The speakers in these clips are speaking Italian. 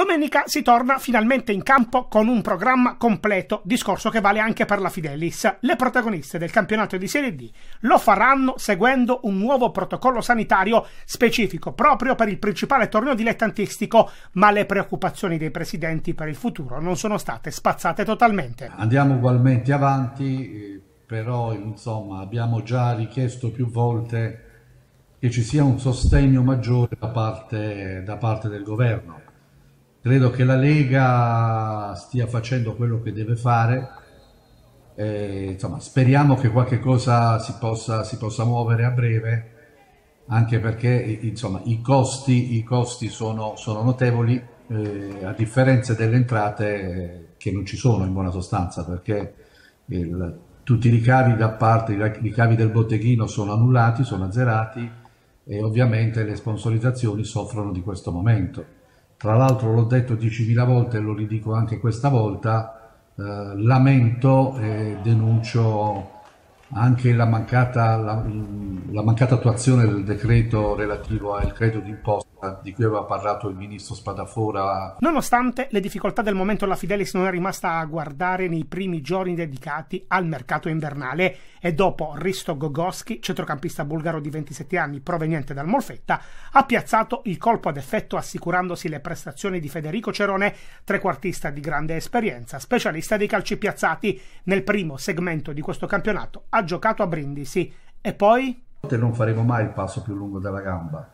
Domenica si torna finalmente in campo con un programma completo, discorso che vale anche per la Fidelis. Le protagoniste del campionato di Serie D lo faranno seguendo un nuovo protocollo sanitario specifico proprio per il principale torneo dilettantistico, ma le preoccupazioni dei presidenti per il futuro non sono state spazzate totalmente. Andiamo ugualmente avanti, eh, però insomma abbiamo già richiesto più volte che ci sia un sostegno maggiore da parte, da parte del governo credo che la Lega stia facendo quello che deve fare. E, eh, insomma, speriamo che qualche cosa si possa, si possa muovere a breve, anche perché insomma, i costi, i costi sono, sono, notevoli, eh, a differenza delle entrate eh, che non ci sono in buona sostanza, perché il, tutti i ricavi da parte, i ricavi del botteghino sono annullati, sono azzerati e ovviamente le sponsorizzazioni soffrono di questo momento. Tra l'altro l'ho detto 10.000 volte e lo ridico anche questa volta, eh, lamento e denuncio anche la mancata, la, la mancata, attuazione del decreto relativo al credito d'imposta di cui aveva parlato il ministro Spadafora. Nonostante le difficoltà del momento, la Fidelis non è rimasta a guardare nei primi giorni dedicati al mercato invernale e dopo Risto Gogoski, centrocampista bulgaro di 27 anni proveniente dal Molfetta, ha piazzato il colpo ad effetto assicurandosi le prestazioni di Federico Cerone, trequartista di grande esperienza, specialista dei calci piazzati nel primo segmento di questo campionato ha giocato a Brindisi e poi? Non faremo mai il passo più lungo della gamba.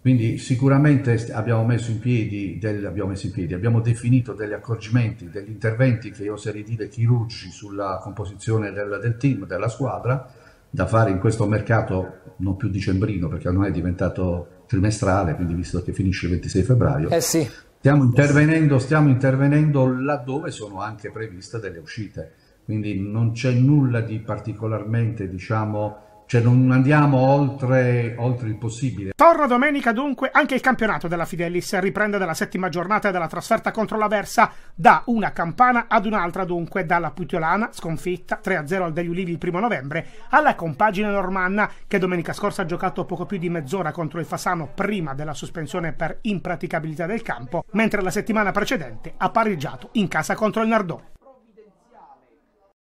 Quindi sicuramente abbiamo messo in piedi, del, abbiamo, messo in piedi abbiamo definito degli accorgimenti, degli interventi che io oserei dire chirurgici sulla composizione del, del team, della squadra, da fare in questo mercato non più dicembrino perché ormai è diventato trimestrale, quindi visto che finisce il 26 febbraio. Eh sì. Stiamo intervenendo, stiamo intervenendo laddove sono anche previste delle uscite quindi non c'è nulla di particolarmente, diciamo, cioè non andiamo oltre, oltre, il possibile. Torna domenica dunque anche il campionato della Fidelis, riprende dalla settima giornata della trasferta contro l'Aversa, da una campana ad un'altra dunque, dalla Putiolana, sconfitta 3-0 al degli Ulivi il primo novembre, alla compagine normanna che domenica scorsa ha giocato poco più di mezz'ora contro il Fasano prima della sospensione per impraticabilità del campo, mentre la settimana precedente ha pareggiato in casa contro il Nardò.